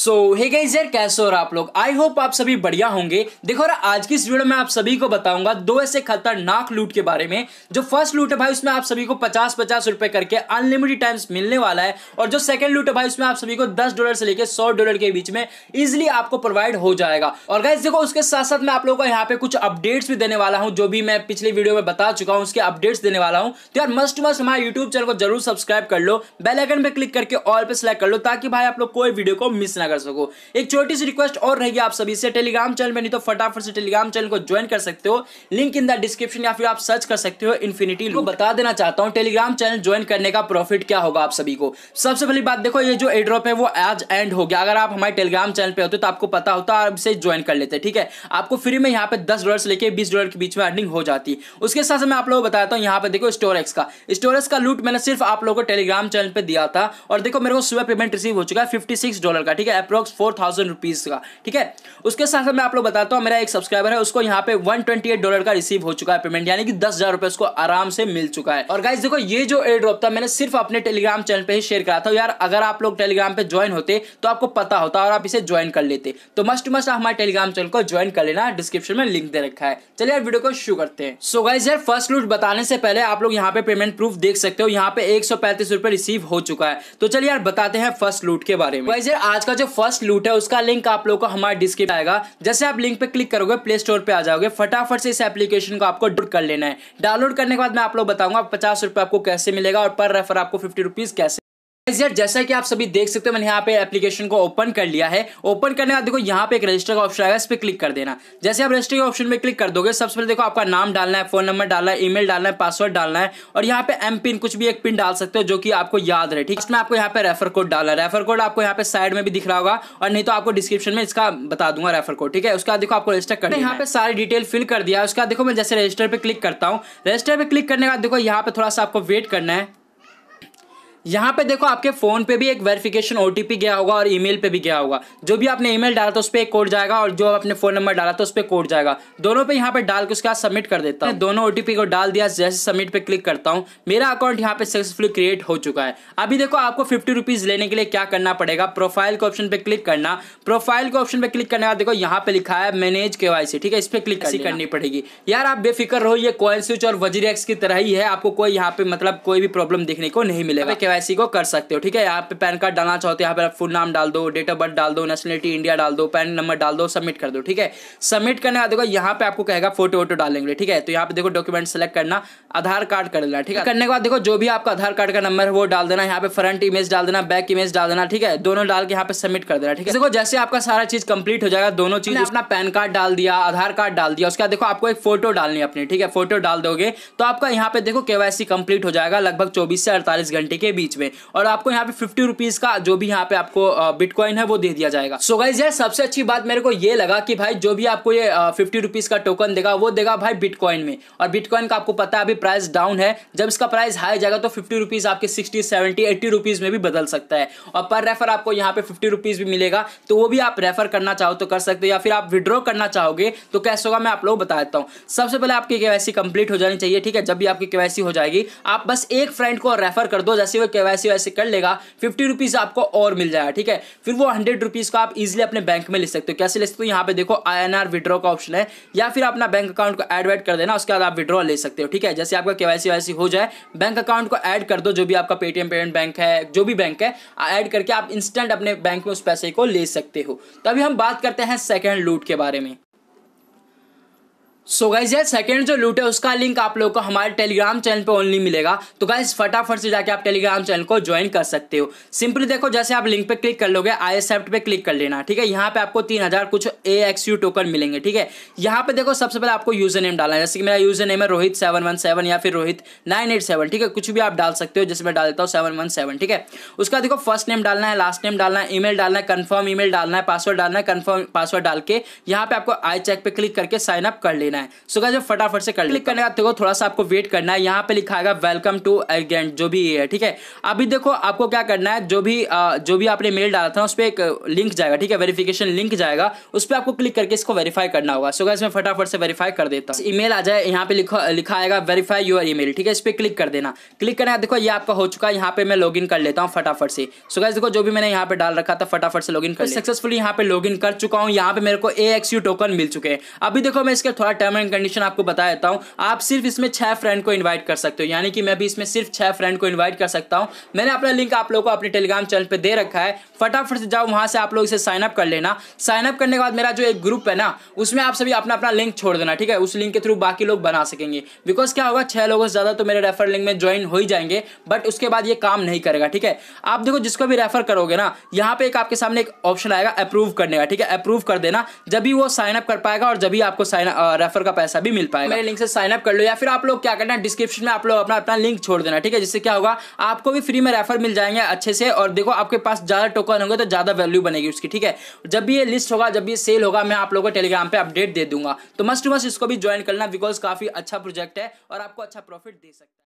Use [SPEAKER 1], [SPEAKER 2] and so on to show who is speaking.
[SPEAKER 1] सो hey guys यार कैसे हो रहा आप लोग आई होप आप सभी बढ़िया होंगे देखो रहा आज की इस वीडियो में आप सभी को बताऊंगा दो ऐसे खतरनाक लूट के बारे में जो फर्स्ट लूट है भाई उसमें आप सभी को पचास पचास रुपए करके अनलिमिटेड टाइम्स मिलने वाला है और जो सेकंड लूट है भाई उसमें आप सभी को दस डॉलर से लेकर सौ डॉलर के बीच में इजिली आपको प्रोवाइड हो जाएगा और गाइज देखो उसके साथ साथ मैं आप लोगों को यहाँ पे कुछ अपडेट्स भी देने वाला हूँ जो भी मैं पिछले वीडियो में बता चुका हूँ उसके अपडेट्स देने वाला हूँ तो यार मस्ट मस्ट हमारे यूट्यूब चैनल को जरूर सब्सक्राइब कर लो बेलाइकन पर क्लिक करके ऑल पे सिलेक्ट कर लो ताकि भाई आप लोग कोई वीडियो को मिस ना कर सको एक छोटी सी रिक्वेस्ट और रहेगी आप सभी से टेलीग्राम चैनल में नहीं तो फटाफट से टेलीग्राम चैनल को ज्वाइन कर सकते हो लिंक इन द डिस्क्रिप्शन या फिर आप सर्च कर सकते हो इन्फिनिटी लूप बता देना चाहता हूँ टेलीग्राम चैनल ज्वाइन करने का प्रॉफिट क्या होगा आप सभी को सबसे पहली बात देखो ये जो एड्रॉप है वो आज एंड हो गया अगर आप हमारे टेलीग्राम चैनल पर होते तो आपको पता होता आप इसे ज्वाइन कर लेते ठीक है आपको फ्री में यहाँ पे दस डॉलर से लेकर बीस डॉलर के बीच में अर्निंग हो जाती है उसके साथ मैं आप लोगों को बताता हूँ यहाँ पे देखो स्टोरेक्स का स्टोरेक्स का लूट मैंने सिर्फ आप लोगों को टेलीग्राम चैनल पर दिया था और देखो मेरे को सुबह पेमेंट रिसीव हो चुका है फिफ्टी डॉलर का ठीक है है अप्रोक्स फोर थाउजेंड रुपीज़ का ठीक है उसके साथ साथ मैं आप लोग बताता हूँ मेरा एक सब्सक्राइबर है उसको यहाँ पे वन ट्वेंटी एट डॉलर का रिसीव हो चुका है पेमेंट यानी कि दस हज़ार रुपये उसको आराम से मिल चुका है और गाइज देखो ये जो एयर ड्रॉप था मैंने सिर्फ अपने टेलीग्राम चैनल पर ही शेयर करा था यार अगर आप लोग टेलीग्राम पर ज्वाइन होते तो आपको पता होता और आप इसे ज्वाइन कर लेते तो मस्ट मस्ट आप हमारे टेलीग्राम चैनल को ज्वाइन कर लेना डिस्क्रिप्शन में लिंक दे रखा है चलिए यार वीडियो को शुरू करते हैं सो गाइज यार फर्स्ट लूट बताने से पहले आप लोग यहाँ पे पेमेंट प्रूफ देख सकते हो यहाँ पे एक सौ रिसीव हो चुका है तो चलिए यार बताते हैं फर्स्ट लूट के बारे में गाइज आज का जो फर्स्ट लूट है उसका लिंक आप लोग को हमारे डिस्क्रिप्ट आएगा जैसे आप लिंक पे क्लिक करोगे प्ले स्टोर पर आ जाओगे फटाफट से इस एप्लीकेशन को आपको डाउनलोड कर लेना है डाउनलोड करने के बाद मैं आप लोग बताऊंगा पचास रुपये आपको कैसे मिलेगा और पर रेफर आपको फिफ्टी रुपीज़ कैसे यार जैसा कि आप सभी देख सकते हो मैंने यहाँ पे एप्लीकेशन को ओपन कर लिया है ओपन करने का देखो यहाँ पे एक रजिस्टर का ऑप्शन आएगा इस पर क्लिक कर देना जैसे आप रजिस्टर के ऑप्शन में क्लिक कर दोगे सबसे पहले देखो आपका नाम डालना है फोन नंबर डालना है ईमेल डालना है पासवर्ड डालना है और यहाँ पे एम पिन कुछ भी एक पिन डाल सकते हो जो कि आपको याद रहे ठीक है इसमें आपको यहाँ पे रेफर कोड है रेफर कोड आपको यहाँ पे साइड में भी दिख रहा होगा और नहीं तो आपको डिस्क्रिप्शन में इसका बता दूंगा रेफर कोड ठीक है उसका देखो आपको रजिस्टर करना यहाँ पे सारी डिटेल फिल कर दिया उसका देखो मैं जैसे रजिस्टर पे क्लिक करता हूँ रजिस्टर पे क्लिक करने का देखो यहाँ पे थोड़ा सा आपको वेट करना है यहाँ पे देखो आपके फोन पे भी एक वेरिफिकेशन ओटीपी गया होगा और ईमेल पे भी गया होगा जो भी आपने ईमेल डाला था उस पर एक कोड जाएगा और जो आपने फोन नंबर डाला था उस पर कोड जाएगा दोनों पे यहाँ पे डाल के उसके बाद सबमिट कर देता हूँ दोनों ओटीपी को डाल दिया जैसे सबमिट पे क्लिक करता हूँ मेरा अकाउंट यहाँ पे सक्सेसफुल क्रिएट हो चुका है अभी देखो आपको फिफ्टी रुपीज लेने के लिए क्या करना पड़ेगा प्रोफाइल के ऑप्शन पे क्लिक करना प्रोफाइल के ऑप्शन पे क्लिक करने का देखो यहाँ पे लिखा है मैनेज के ठीक है इस पर क्लिक करनी पड़ेगी यार आप बेफिक्र रहो ये कोइन स्विच और वजीर की तरह ही है आपको कोई यहाँ पे मतलब कोई भी प्रॉब्लम देखने को नहीं मिलेगा केवाईसी को कर सकते हो ठीक है यहाँ पे पैन कार्ड डालना चाहते हो तो यहाँ पर फुल नाम डाल दो डेट ऑफ बर्थ डाल दो नेशनलिटी इंडिया डाल दो पैन नंबर डाल दो सबमिट कर दो ठीक है सबमिट करने का देखो यहाँ पे आपको कहेगा फोटो वोटो डालेंगे ठीक है तो यहाँ पे देखो डॉक्यूमेंट सेलेक्ट करना आधार कार्ड कर लेना ठीक है करने के बाद देखो जो भी आपका आधार कार्ड का नंबर है वो डाल देना यहाँ पे फ्रंट इमेज डाल देना बैक इमेज डाल देना ठीक है दोनों डाल के यहाँ पे सबमिट कर देना ठीक है देखो जैसे आपका सारा चीज कंप्लीट हो जाएगा दोनों चीज अपना पैन कार्ड डाल दिया आधार कार्ड डाल दिया उसके बाद देखो आपको एक फोटो डालनी अपनी ठीक है फोटो डाल दोगे तो आपका यहाँ पे देखो केवाईसी कंप्लीट हो जाएगा लगभग चौबीस से अड़तालीस घंटे के बीच बीच में और आपको यहाँ पे फिफ्टी रुपीज का जो भी यहाँ पे आपको बिटकॉइन है वो दे दिया जाएगा सो गाइज यार सबसे अच्छी बात मेरे को ये लगा कि भाई जो भी आपको ये फिफ्टी रुपीज का टोकन देगा वो देगा भाई बिटकॉइन में और बिटकॉइन का आपको पता है अभी प्राइस डाउन है जब इसका प्राइस हाई जाएगा तो फिफ्टी रुपीज आपके सिक्सटी सेवेंटी एट्टी रुपीज में भी बदल सकता है और पर रेफर आपको यहाँ पे फिफ्टी रुपीज भी मिलेगा तो वो भी आप रेफर करना चाहो तो कर सकते हो या फिर आप विड्रॉ करना चाहोगे तो कैसे होगा मैं आप लोग बता देता हूँ सबसे पहले आपकी केवाईसी कंप्लीट हो जानी चाहिए ठीक है जब भी आपकी केवाईसी हो जाएगी आप बस एक फ्रेंड को रेफर कर दो जैसे वो के वैसे वैसे कर लेगा फिफ्टी रुपीज़ आपको और मिल जाएगा ठीक है फिर वो हंड्रेड रुपीज़ को आप इजिली अपने बैंक में ले सकते हो कैसे ले सकते हो यहाँ पे देखो आई एन आर विड्रॉ का ऑप्शन है या फिर अपना बैंक अकाउंट को एड वैड कर देना उसके बाद आप विड्रॉ ले सकते हो ठीक है जैसे आपका केवासी वैसी हो जाए बैंक अकाउंट को एड कर दो जो भी आपका पेटीएम पेमेंट बैंक है जो भी बैंक है एड करके आप इंस्टेंट अपने बैंक में उस पैसे को ले सकते हो तभी तो हम बात करते हैं सेकेंड लूट के बारे में सो गाइज ये सेकेंड जो लूट है उसका लिंक आप लोग को हमारे टेलीग्राम चैनल पे ओनली मिलेगा तो गाइज फटाफट से जाके आप टेलीग्राम चैनल को ज्वाइन कर सकते हो सिंपली देखो जैसे आप लिंक पे क्लिक कर लोगे आई एक्सेप्ट पे क्लिक कर लेना ठीक है यहाँ पे आपको तीन हजार कुछ ए एक्स यू टोकन मिलेंगे ठीक है यहाँ पे देखो सबसे पहले आपको यूजर नेम डालना है जैसे कि मेरा यूजर नेम है रोहित सेवन वन सेवन या फिर रोहित नाइन एट सेवन ठीक है कुछ भी आप डाल सकते हो जैसे मैं डाल देता हूँ सेवन वन सेवन ठीक है उसका देखो फर्स्ट नेम डालना है लास्ट नेम डालना है ई डालना है कन्फर्म ई डालना है पासवर्ड डालना है कन्फर्म पासवर्ड डाल के यहाँ पे आपको आई चेक पे क्लिक करके साइन अप कर लेना लेना है सो so, जो फटाफट से कर क्लिक करने का देखो थोड़ा सा आपको वेट करना है यहाँ पे लिखा है वेलकम टू अर्गेंट जो भी है ठीक है अभी देखो आपको क्या करना है जो भी जो भी आपने मेल डाला था उस पर एक लिंक जाएगा ठीक है वेरिफिकेशन लिंक जाएगा उस पर आपको क्लिक करके इसको वेरीफाई करना होगा सो इसमें फटाफट से वेरीफाई कर देता हूँ ईमेल आ जाए यहाँ पे लिखा आएगा वेरीफाई योर ईमेल ठीक है इस पर क्लिक कर देना क्लिक करने का देखो ये आपका हो चुका है यहाँ पे मैं लॉग कर लेता हूँ फटाफट से सो गैस देखो जो भी मैंने यहाँ पे डाल रखा था फटाफट से लॉग कर सक्सेसफुली तो यहाँ पे लॉग कर चुका हूँ यहाँ पे मेरे को ए टोकन मिल चुके हैं अभी देखो मैं इसके थोड़ा टर्म एंड कंडीशन आपको बता देता हूँ आप सिर्फ इसमें छह फ्रेंड को इन्वाइट कर सकते हो यानी कि मैं भी इसमें सिर्फ छह फ्रेंड को इन्वाइट कर सकता हूँ मैंने अपना लिंक आप लोगों को अपने टेलीग्राम चैनल पर दे रखा है फटाफट से जाओ वहाँ से आप लोग इसे साइनअप कर लेना साइनअप करने के बाद मेरा जो एक ग्रुप है ना उसमें आप सभी अपना अपना लिंक छोड़ देना ठीक है उस लिंक के थ्रू बाकी लोग बना सकेंगे बिकॉज क्या होगा छह लोगों से ज़्यादा तो मेरे रेफर लिंक में ज्वाइन हो ही जाएंगे बट उसके बाद ये काम नहीं करेगा ठीक है आप देखो जिसको भी रेफर करोगे ना यहाँ पे एक आपके सामने एक ऑप्शन आएगा अप्रूव करने का ठीक है अप्रूव कर देना जब भी वो साइनअप कर पाएगा और जब भी आपको साइन रेफर रेफर का पैसा भी मिल पाएगा मेरे लिंक से साइन अप कर लो या फिर आप लोग क्या करना डिस्क्रिप्शन में आप लोग अपना अपना लिंक छोड़ देना ठीक है जिससे क्या होगा आपको भी फ्री में रेफर मिल जाएंगे अच्छे से और देखो आपके पास ज़्यादा टोकन होंगे तो ज़्यादा वैल्यू बनेगी उसकी ठीक है जब भी ये लिस्ट होगा जब भी सेल होगा मैं आप लोगों को टेलीग्राम पर अपडेट दे दूंगा तो मस्ट मस्ट इसको भी ज्वाइन करना बिकॉज काफ़ी अच्छा प्रोजेक्ट है और आपको अच्छा प्रॉफिट दे सकता है